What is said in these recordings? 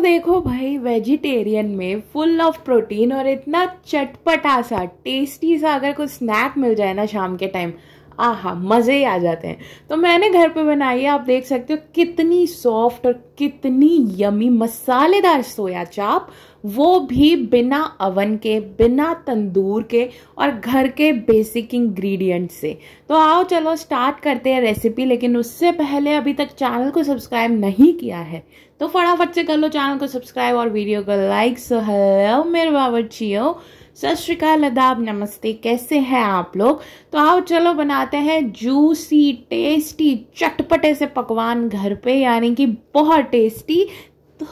देखो भाई वेजिटेरियन में फुल ऑफ प्रोटीन और इतना चटपटा सा टेस्टी सा अगर कुछ स्नैक मिल जाए ना शाम के टाइम आहा मज़े ही आ जाते हैं तो मैंने घर पे बनाई है आप देख सकते हो कितनी सॉफ्ट और कितनी यमी मसालेदार सोया चाप वो भी बिना अवन के बिना तंदूर के और घर के बेसिक इंग्रेडिएंट से तो आओ चलो स्टार्ट करते हैं रेसिपी लेकिन उससे पहले अभी तक चैनल को सब्सक्राइब नहीं किया है तो फटाफट से कर लो चैनल को सब्सक्राइब और वीडियो को लाइक सो हेलो मेरे बाबर सत श्रीकाल अदाब नमस्ते कैसे हैं आप लोग तो आओ चलो बनाते हैं जूसी टेस्टी चटपटे से पकवान घर पे यानी कि बहुत टेस्टी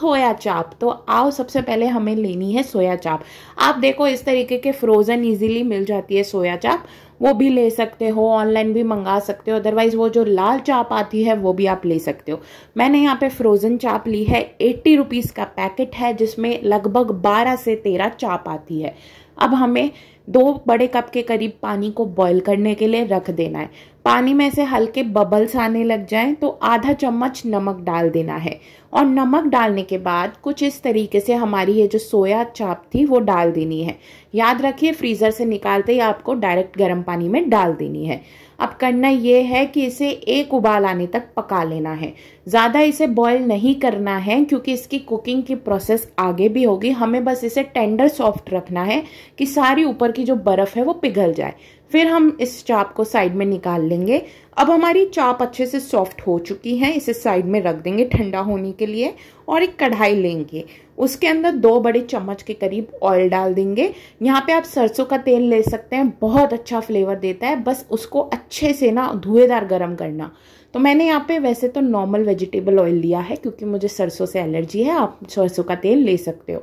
सोया चाप तो आओ सबसे पहले हमें लेनी है सोया चाप आप देखो इस तरीके के फ्रोज़न इजीली मिल जाती है सोया चाप वो भी ले सकते हो ऑनलाइन भी मंगा सकते हो अदरवाइज़ वो जो लाल चाप आती है वो भी आप ले सकते हो मैंने यहाँ पे फ्रोज़न चाप ली है एट्टी रुपीज़ का पैकेट है जिसमें लगभग बारह से तेरह चाप आती है अब हमें दो बड़े कप के करीब पानी को बॉईल करने के लिए रख देना है पानी में से हल्के बबल्स आने लग जाएं तो आधा चम्मच नमक डाल देना है और नमक डालने के बाद कुछ इस तरीके से हमारी ये जो सोया चाप थी वो डाल देनी है याद रखिए फ्रीज़र से निकालते ही आपको डायरेक्ट गर्म पानी में डाल देनी है अब करना ये है कि इसे एक उबाल आने तक पका लेना है ज़्यादा इसे बॉयल नहीं करना है क्योंकि इसकी कुकिंग की प्रोसेस आगे भी होगी हमें बस इसे टेंडर सॉफ्ट रखना है कि सारी ऊपर की जो बर्फ़ है वो पिघल जाए फिर हम इस चाप को साइड में निकाल लेंगे अब हमारी चाप अच्छे से सॉफ्ट हो चुकी है इसे साइड में रख देंगे ठंडा होने के लिए और एक कढ़ाई लेंगे उसके अंदर दो बड़े चम्मच के करीब ऑयल डाल देंगे यहाँ पे आप सरसों का तेल ले सकते हैं बहुत अच्छा फ्लेवर देता है बस उसको अच्छे से ना धुएदार गर्म करना तो मैंने यहाँ पे वैसे तो नॉर्मल वेजिटेबल ऑयल लिया है क्योंकि मुझे सरसों से एलर्जी है आप सरसों का तेल ले सकते हो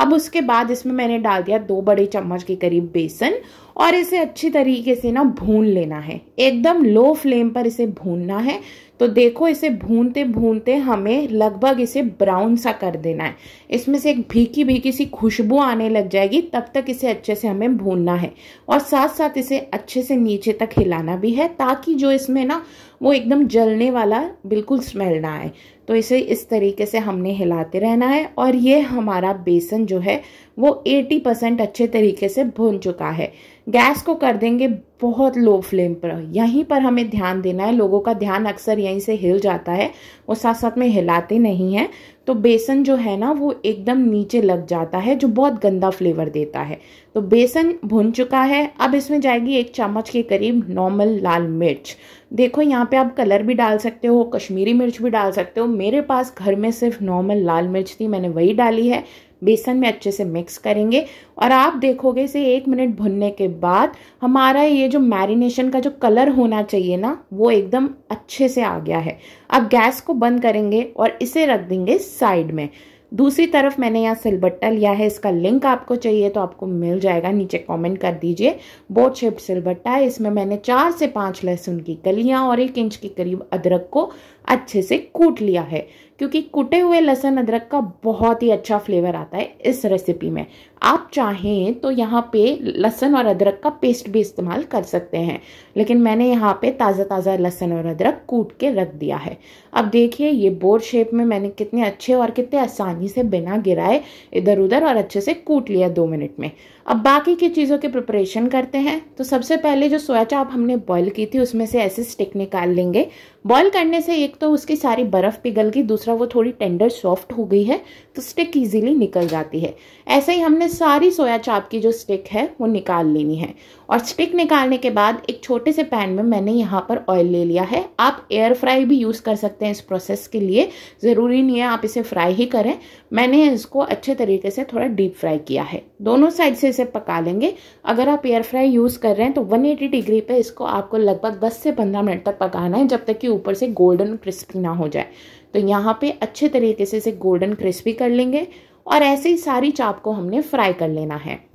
अब उसके बाद इसमें मैंने डाल दिया दो बड़े चम्मच के करीब बेसन और इसे अच्छी तरीके से ना भून लेना है एकदम लो फ्लेम पर इसे भूनना है तो देखो इसे भूनते भूनते हमें लगभग इसे ब्राउन सा कर देना है इसमें से एक भीकी भीकी सी खुशबू आने लग जाएगी तब तक इसे अच्छे से हमें भूनना है और साथ साथ इसे अच्छे से नीचे तक हिलाना भी है ताकि जो इसमें ना वो एकदम जलने वाला बिल्कुल स्मेल ना आए तो इसे इस तरीके से हमने हिलाते रहना है और ये हमारा बेसन जो है वो 80 परसेंट अच्छे तरीके से भुन चुका है गैस को कर देंगे बहुत लो फ्लेम पर यहीं पर हमें ध्यान देना है लोगों का ध्यान अक्सर यहीं से हिल जाता है वो साथ साथ में हिलाते नहीं हैं तो बेसन जो है ना वो एकदम नीचे लग जाता है जो बहुत गंदा फ्लेवर देता है तो बेसन भुन चुका है अब इसमें जाएगी एक चम्मच के करीब नॉर्मल लाल मिर्च देखो यहाँ पे आप कलर भी डाल सकते हो कश्मीरी मिर्च भी डाल सकते हो मेरे पास घर में सिर्फ नॉर्मल लाल मिर्च थी मैंने वही डाली है बेसन में अच्छे से मिक्स करेंगे और आप देखोगे इसे एक मिनट भुनने के बाद हमारा ये जो मैरिनेशन का जो कलर होना चाहिए ना वो एकदम अच्छे से आ गया है अब गैस को बंद करेंगे और इसे रख देंगे साइड में दूसरी तरफ मैंने यहाँ सिलबट्टा लिया है इसका लिंक आपको चाहिए तो आपको मिल जाएगा नीचे कमेंट कर दीजिए बोट शेप सिलबट्टा है इसमें मैंने चार से पाँच लहसुन की कलियाँ और एक इंच के करीब अदरक को अच्छे से कूट लिया है क्योंकि कूटे हुए लहसुन अदरक का बहुत ही अच्छा फ्लेवर आता है इस रेसिपी में आप चाहें तो यहाँ पे लहसुन और अदरक का पेस्ट भी इस्तेमाल कर सकते हैं लेकिन मैंने यहाँ पे ताज़ा ताज़ा लहसुन और अदरक कूट के रख दिया है अब देखिए ये बोर्ड शेप में मैंने कितने अच्छे और कितने आसान आसानी से बिना गिराए इधर उधर और अच्छे से कूट लिया दो मिनट में अब बाकी की चीज़ों के प्रिपरेशन करते हैं तो सबसे पहले जो सोया चाप हमने बॉईल की थी उसमें से ऐसे स्टिक निकाल लेंगे बॉईल करने से एक तो उसकी सारी बर्फ़ पिघल गई दूसरा वो थोड़ी टेंडर सॉफ्ट हो गई है तो स्टिक ईजिली निकल जाती है ऐसे ही हमने सारी सोया चाप की जो स्टिक है वो निकाल लेनी है और स्टिक निकालने के बाद एक छोटे से पैन में मैंने यहाँ पर ऑयल ले लिया है आप एयर फ्राई भी यूज़ कर सकते हैं इस प्रोसेस के लिए ज़रूरी नहीं है आप इसे फ्राई ही करें मैंने इसको अच्छे तरीके से थोड़ा डीप फ्राई किया है दोनों साइड से इसे पका लेंगे अगर आप एयर फ्राई यूज़ कर रहे हैं तो 180 डिग्री पे इसको आपको लगभग 10 से 15 मिनट तक पकाना है जब तक कि ऊपर से गोल्डन क्रिस्पी ना हो जाए तो यहाँ पे अच्छे तरीके से इसे गोल्डन क्रिस्पी कर लेंगे और ऐसे ही सारी चाप को हमने फ्राई कर लेना है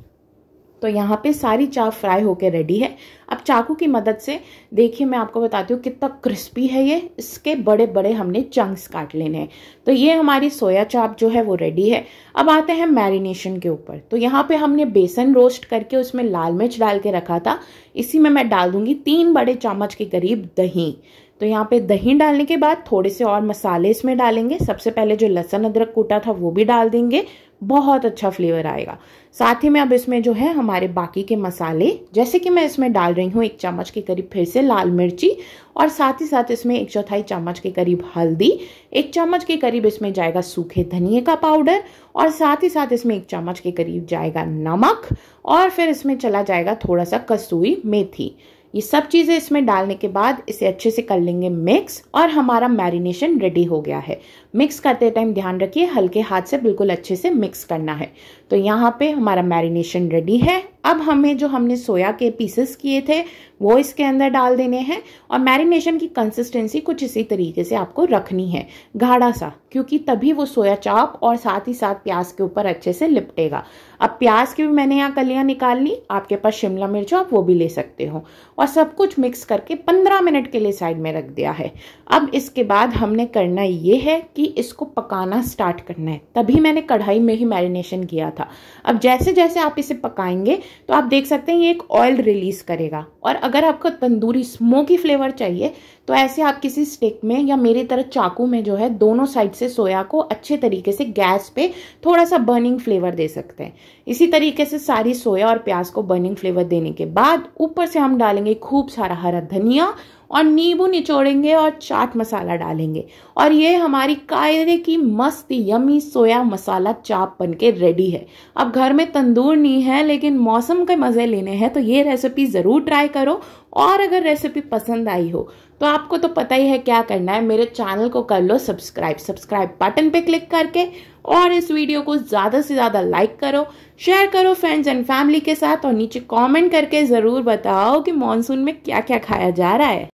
तो यहाँ पे सारी चाप फ्राई होके रेडी है अब चाकू की मदद से देखिए मैं आपको बताती हूँ कितना क्रिस्पी है ये इसके बड़े बड़े हमने चंक्स काट लेने हैं तो ये हमारी सोया चाप जो है वो रेडी है अब आते हैं मैरिनेशन के ऊपर तो यहाँ पे हमने बेसन रोस्ट करके उसमें लाल मिर्च डाल के रखा था इसी में मैं डाल दूंगी तीन बड़े चम्मच के करीब दही तो यहाँ पे दही डालने के बाद थोड़े से और मसाले इसमें डालेंगे सबसे पहले जो लहसन अदरक कूटा था वो भी डाल देंगे बहुत अच्छा फ्लेवर आएगा साथ ही में अब इसमें जो है हमारे बाकी के मसाले जैसे कि मैं इसमें डाल रही हूँ एक चम्मच के करीब फिर से लाल मिर्ची और साथ ही साथ इसमें एक चौथाई चम्मच के करीब हल्दी एक चम्मच के करीब इसमें जाएगा सूखे धनिए का पाउडर और साथ ही साथ इसमें एक चम्मच के करीब जाएगा नमक और फिर इसमें चला जाएगा थोड़ा सा कसूई मेथी ये सब चीज़ें इसमें डालने के बाद इसे अच्छे से कर लेंगे मिक्स और हमारा मैरिनेशन रेडी हो गया है मिक्स करते टाइम ध्यान रखिए हल्के हाथ से बिल्कुल अच्छे से मिक्स करना है तो यहाँ पे हमारा मैरिनेशन रेडी है अब हमें जो हमने सोया के पीसेस किए थे वो इसके अंदर डाल देने हैं और मैरिनेशन की कंसिस्टेंसी कुछ इसी तरीके से आपको रखनी है गाढ़ा सा क्योंकि तभी वो सोया चाप और साथ ही साथ प्याज के ऊपर अच्छे से लिपटेगा अब प्याज की भी मैंने यहाँ कलियाँ निकाल ली आपके पास शिमला मिर्च आप वो भी ले सकते हो और सब कुछ मिक्स करके पंद्रह मिनट के लिए साइड में रख दिया है अब इसके बाद हमने करना ये है कि ही इसको पकाना स्टार्ट करना है तभी मैंने कढ़ाई में ही मैरिनेशन किया था अब जैसे जैसे आप इसे पकाएंगे तो आप देख सकते हैं ये एक ऑयल रिलीज करेगा और अगर आपको तंदूरी स्मोकी फ्लेवर चाहिए तो ऐसे आप किसी स्टिक में या मेरी तरह चाकू में जो है दोनों साइड से सोया को अच्छे तरीके से गैस पे थोड़ा सा बर्निंग फ्लेवर दे सकते हैं इसी तरीके से सारी सोया और प्याज को बर्निंग फ्लेवर देने के बाद ऊपर से हम डालेंगे खूब सारा हरा धनिया और नींबू निचोड़ेंगे और चाट मसाला डालेंगे और ये हमारी कायदे की मस्त यमी सोया मसाला चाप बन के रेडी है अब घर में तंदूर नहीं है लेकिन मौसम के मज़े लेने हैं तो ये रेसिपी ज़रूर ट्राई करो और अगर रेसिपी पसंद आई हो तो आपको तो पता ही है क्या करना है मेरे चैनल को कर लो सब्सक्राइब सब्सक्राइब बटन पे क्लिक करके और इस वीडियो को ज़्यादा से ज़्यादा लाइक करो शेयर करो फ्रेंड्स एंड फैमिली के साथ और नीचे कमेंट करके ज़रूर बताओ कि मॉनसून में क्या क्या खाया जा रहा है